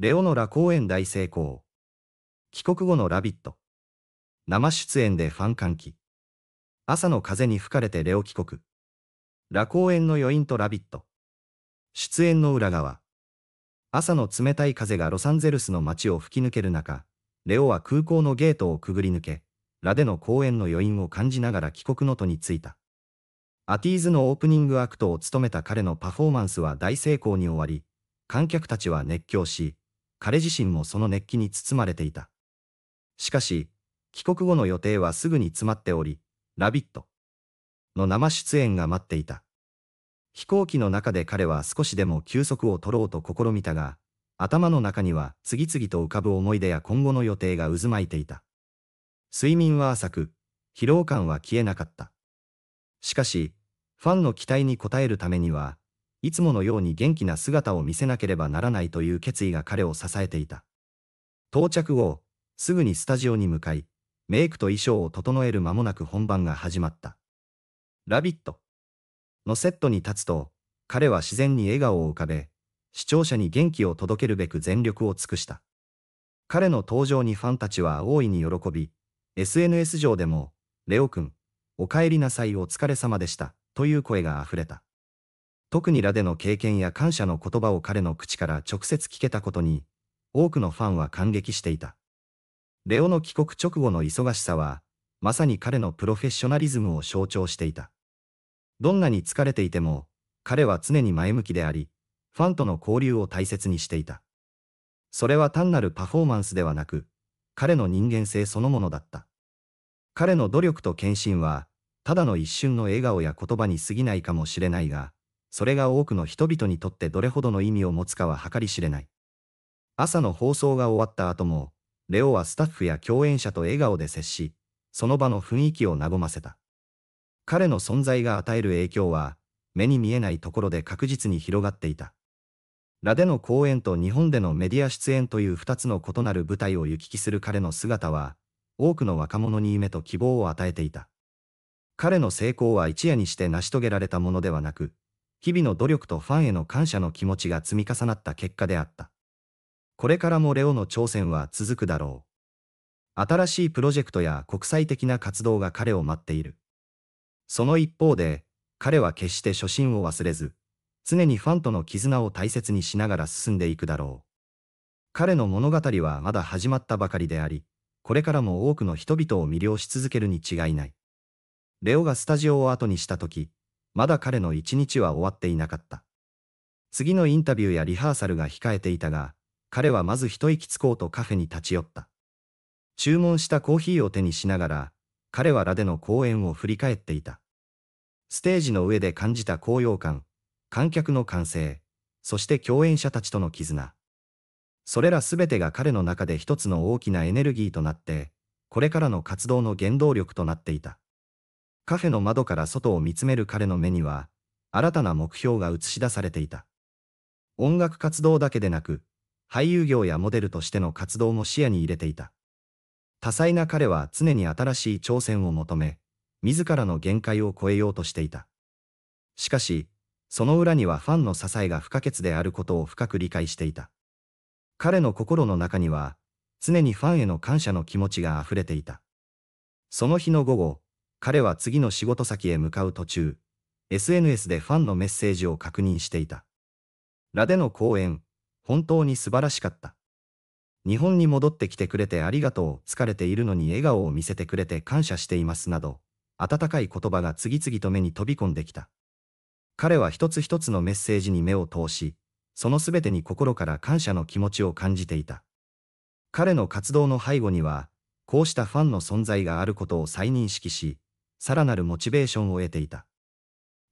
レオノラ公演大成功。帰国後のラビット。生出演でファン歓喜。朝の風に吹かれてレオ帰国。ラ公演の余韻とラビット。出演の裏側。朝の冷たい風がロサンゼルスの街を吹き抜ける中、レオは空港のゲートをくぐり抜け、ラでの公演の余韻を感じながら帰国の途に着いた。アティーズのオープニングアクトを務めた彼のパフォーマンスは大成功に終わり、観客たちは熱狂し、彼自身もその熱気に包まれていた。しかし、帰国後の予定はすぐに詰まっており、ラビットの生出演が待っていた。飛行機の中で彼は少しでも休息を取ろうと試みたが、頭の中には次々と浮かぶ思い出や今後の予定が渦巻いていた。睡眠は浅く、疲労感は消えなかった。しかし、ファンの期待に応えるためには、いつものように元気な姿を見せなければならないという決意が彼を支えていた。到着後、すぐにスタジオに向かい、メイクと衣装を整える間もなく本番が始まった。ラビットのセットに立つと、彼は自然に笑顔を浮かべ、視聴者に元気を届けるべく全力を尽くした。彼の登場にファンたちは大いに喜び、SNS 上でも、レオ君、お帰りなさいお疲れ様でした、という声が溢れた。特にラでの経験や感謝の言葉を彼の口から直接聞けたことに、多くのファンは感激していた。レオの帰国直後の忙しさは、まさに彼のプロフェッショナリズムを象徴していた。どんなに疲れていても、彼は常に前向きであり、ファンとの交流を大切にしていた。それは単なるパフォーマンスではなく、彼の人間性そのものだった。彼の努力と献身は、ただの一瞬の笑顔や言葉に過ぎないかもしれないが、それが多くの人々にとってどれほどの意味を持つかは計り知れない。朝の放送が終わった後も、レオはスタッフや共演者と笑顔で接し、その場の雰囲気を和ませた。彼の存在が与える影響は、目に見えないところで確実に広がっていた。ラでの公演と日本でのメディア出演という2つの異なる舞台を行き来する彼の姿は、多くの若者に夢と希望を与えていた。彼の成功は一夜にして成し遂げられたものではなく、日々の努力とファンへの感謝の気持ちが積み重なった結果であった。これからもレオの挑戦は続くだろう。新しいプロジェクトや国際的な活動が彼を待っている。その一方で、彼は決して初心を忘れず、常にファンとの絆を大切にしながら進んでいくだろう。彼の物語はまだ始まったばかりであり、これからも多くの人々を魅了し続けるに違いない。レオがスタジオを後にした時、まだ彼の一日は終わっていなかった。次のインタビューやリハーサルが控えていたが、彼はまず一息つこうとカフェに立ち寄った。注文したコーヒーを手にしながら、彼はラでの公演を振り返っていた。ステージの上で感じた高揚感、観客の歓声、そして共演者たちとの絆。それらすべてが彼の中で一つの大きなエネルギーとなって、これからの活動の原動力となっていた。カフェの窓から外を見つめる彼の目には、新たな目標が映し出されていた。音楽活動だけでなく、俳優業やモデルとしての活動も視野に入れていた。多彩な彼は常に新しい挑戦を求め、自らの限界を超えようとしていた。しかし、その裏にはファンの支えが不可欠であることを深く理解していた。彼の心の中には、常にファンへの感謝の気持ちが溢れていた。その日の午後、彼は次の仕事先へ向かう途中、SNS でファンのメッセージを確認していた。ラでの公演、本当に素晴らしかった。日本に戻ってきてくれてありがとう、疲れているのに笑顔を見せてくれて感謝していますなど、温かい言葉が次々と目に飛び込んできた。彼は一つ一つのメッセージに目を通し、その全てに心から感謝の気持ちを感じていた。彼の活動の背後には、こうしたファンの存在があることを再認識し、さらなるモチベーションを得ていた。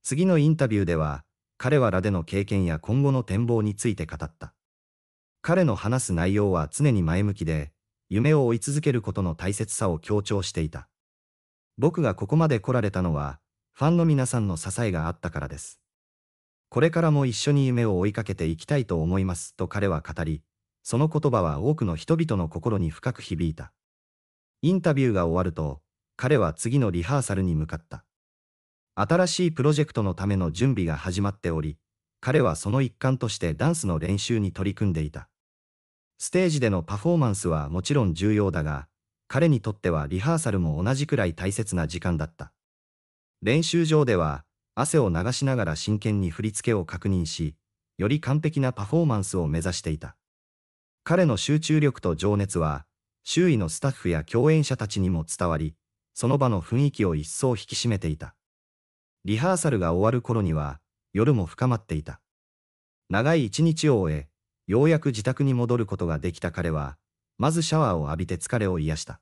次のインタビューでは、彼はらでの経験や今後の展望について語った。彼の話す内容は常に前向きで、夢を追い続けることの大切さを強調していた。僕がここまで来られたのは、ファンの皆さんの支えがあったからです。これからも一緒に夢を追いかけていきたいと思いますと彼は語り、その言葉は多くの人々の心に深く響いた。インタビューが終わると、彼は次のリハーサルに向かった。新しいプロジェクトのための準備が始まっており、彼はその一環としてダンスの練習に取り組んでいた。ステージでのパフォーマンスはもちろん重要だが、彼にとってはリハーサルも同じくらい大切な時間だった。練習場では、汗を流しながら真剣に振り付けを確認し、より完璧なパフォーマンスを目指していた。彼の集中力と情熱は、周囲のスタッフや共演者たちにも伝わり、その場の雰囲気を一層引き締めていた。リハーサルが終わる頃には、夜も深まっていた。長い一日を終え、ようやく自宅に戻ることができた彼は、まずシャワーを浴びて疲れを癒した。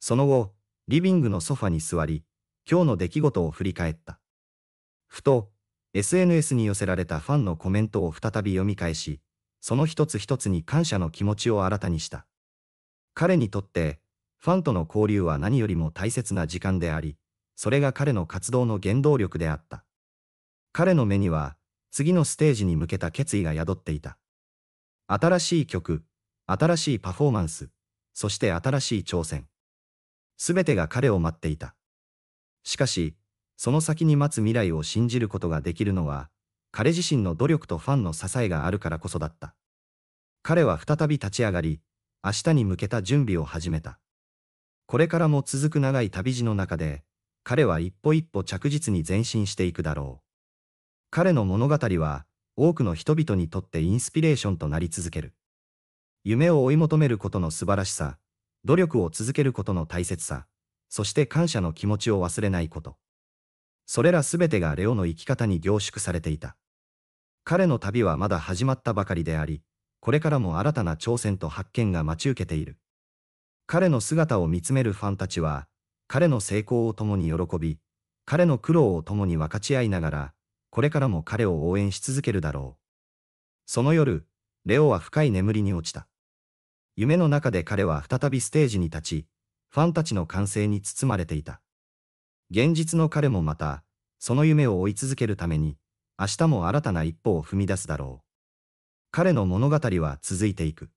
その後、リビングのソファに座り、今日の出来事を振り返った。ふと、SNS に寄せられたファンのコメントを再び読み返し、その一つ一つに感謝の気持ちを新たにした。彼にとって、ファンとの交流は何よりも大切な時間であり、それが彼の活動の原動力であった。彼の目には、次のステージに向けた決意が宿っていた。新しい曲、新しいパフォーマンス、そして新しい挑戦。すべてが彼を待っていた。しかし、その先に待つ未来を信じることができるのは、彼自身の努力とファンの支えがあるからこそだった。彼は再び立ち上がり、明日に向けた準備を始めた。これからも続く長い旅路の中で、彼は一歩一歩着実に前進していくだろう。彼の物語は、多くの人々にとってインスピレーションとなり続ける。夢を追い求めることの素晴らしさ、努力を続けることの大切さ、そして感謝の気持ちを忘れないこと。それらすべてがレオの生き方に凝縮されていた。彼の旅はまだ始まったばかりであり、これからも新たな挑戦と発見が待ち受けている。彼の姿を見つめるファンたちは、彼の成功を共に喜び、彼の苦労を共に分かち合いながら、これからも彼を応援し続けるだろう。その夜、レオは深い眠りに落ちた。夢の中で彼は再びステージに立ち、ファンたちの歓声に包まれていた。現実の彼もまた、その夢を追い続けるために、明日も新たな一歩を踏み出すだろう。彼の物語は続いていく。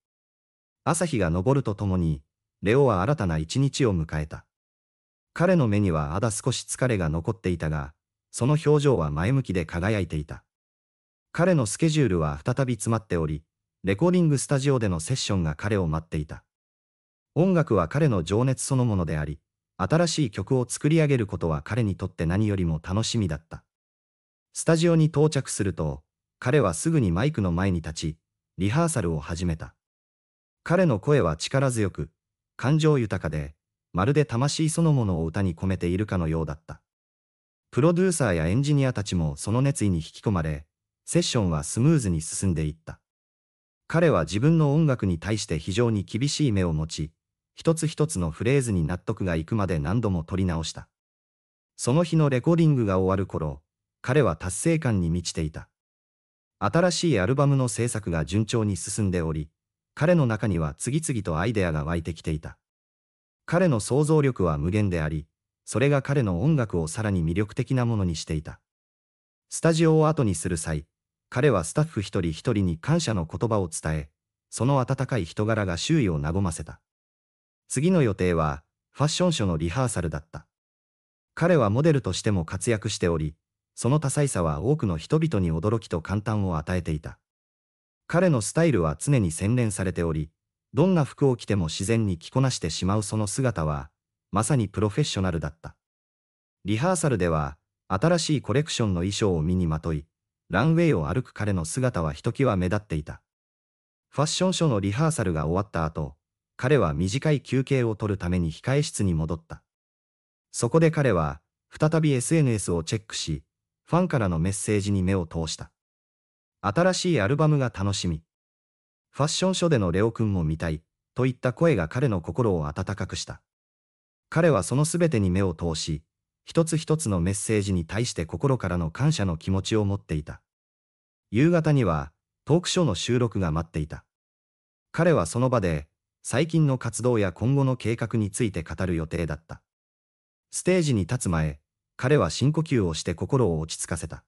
朝日が昇るとともに、レオは新たな一日を迎えた。彼の目にはあだ少し疲れが残っていたが、その表情は前向きで輝いていた。彼のスケジュールは再び詰まっており、レコーディングスタジオでのセッションが彼を待っていた。音楽は彼の情熱そのものであり、新しい曲を作り上げることは彼にとって何よりも楽しみだった。スタジオに到着すると、彼はすぐにマイクの前に立ち、リハーサルを始めた。彼の声は力強く、感情豊かで、まるで魂そのものを歌に込めているかのようだった。プロデューサーやエンジニアたちもその熱意に引き込まれ、セッションはスムーズに進んでいった。彼は自分の音楽に対して非常に厳しい目を持ち、一つ一つのフレーズに納得がいくまで何度も撮り直した。その日のレコーディングが終わる頃、彼は達成感に満ちていた。新しいアルバムの制作が順調に進んでおり、彼の中には次々とアイデアが湧いてきていた。彼の想像力は無限であり、それが彼の音楽をさらに魅力的なものにしていた。スタジオを後にする際、彼はスタッフ一人一人に感謝の言葉を伝え、その温かい人柄が周囲を和ませた。次の予定は、ファッションショーのリハーサルだった。彼はモデルとしても活躍しており、その多彩さは多くの人々に驚きと感嘆を与えていた。彼のスタイルは常に洗練されており、どんな服を着ても自然に着こなしてしまうその姿は、まさにプロフェッショナルだった。リハーサルでは、新しいコレクションの衣装を身にまとい、ランウェイを歩く彼の姿はひときわ目立っていた。ファッションショーのリハーサルが終わった後、彼は短い休憩を取るために控え室に戻った。そこで彼は、再び SNS をチェックし、ファンからのメッセージに目を通した。新しいアルバムが楽しみ。ファッション書でのレオ君も見たい、といった声が彼の心を温かくした。彼はその全てに目を通し、一つ一つのメッセージに対して心からの感謝の気持ちを持っていた。夕方には、トークショーの収録が待っていた。彼はその場で、最近の活動や今後の計画について語る予定だった。ステージに立つ前、彼は深呼吸をして心を落ち着かせた。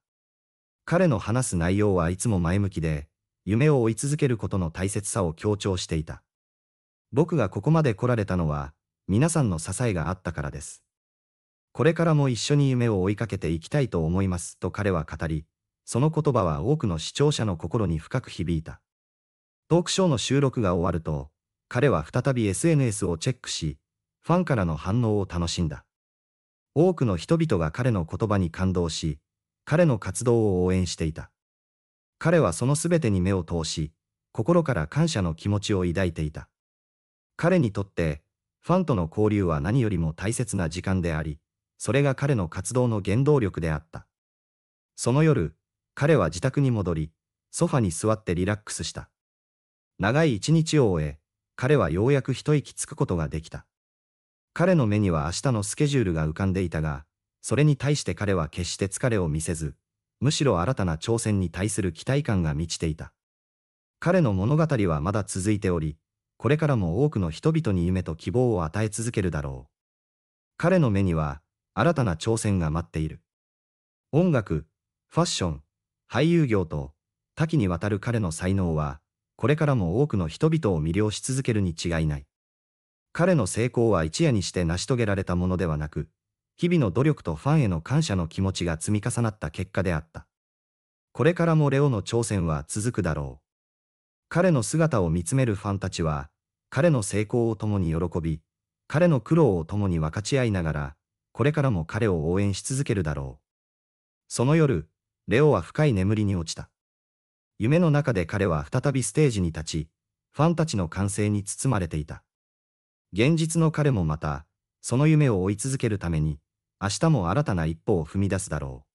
彼の話す内容はいつも前向きで、夢を追い続けることの大切さを強調していた。僕がここまで来られたのは、皆さんの支えがあったからです。これからも一緒に夢を追いかけていきたいと思いますと彼は語り、その言葉は多くの視聴者の心に深く響いた。トークショーの収録が終わると、彼は再び SNS をチェックし、ファンからの反応を楽しんだ。多くの人々が彼の言葉に感動し、彼の活動を応援していた。彼はその全てに目を通し、心から感謝の気持ちを抱いていた。彼にとって、ファンとの交流は何よりも大切な時間であり、それが彼の活動の原動力であった。その夜、彼は自宅に戻り、ソファに座ってリラックスした。長い一日を終え、彼はようやく一息つくことができた。彼の目には明日のスケジュールが浮かんでいたが、それに対して彼は決して疲れを見せず、むしろ新たな挑戦に対する期待感が満ちていた。彼の物語はまだ続いており、これからも多くの人々に夢と希望を与え続けるだろう。彼の目には、新たな挑戦が待っている。音楽、ファッション、俳優業と、多岐にわたる彼の才能は、これからも多くの人々を魅了し続けるに違いない。彼の成功は一夜にして成し遂げられたものではなく、日々の努力とファンへの感謝の気持ちが積み重なった結果であった。これからもレオの挑戦は続くだろう。彼の姿を見つめるファンたちは、彼の成功を共に喜び、彼の苦労を共に分かち合いながら、これからも彼を応援し続けるだろう。その夜、レオは深い眠りに落ちた。夢の中で彼は再びステージに立ち、ファンたちの歓声に包まれていた。現実の彼もまた、その夢を追い続けるために、明日も新たな一歩を踏み出すだろう。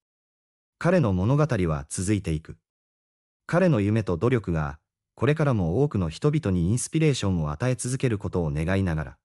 彼の物語は続いていく。彼の夢と努力が、これからも多くの人々にインスピレーションを与え続けることを願いながら。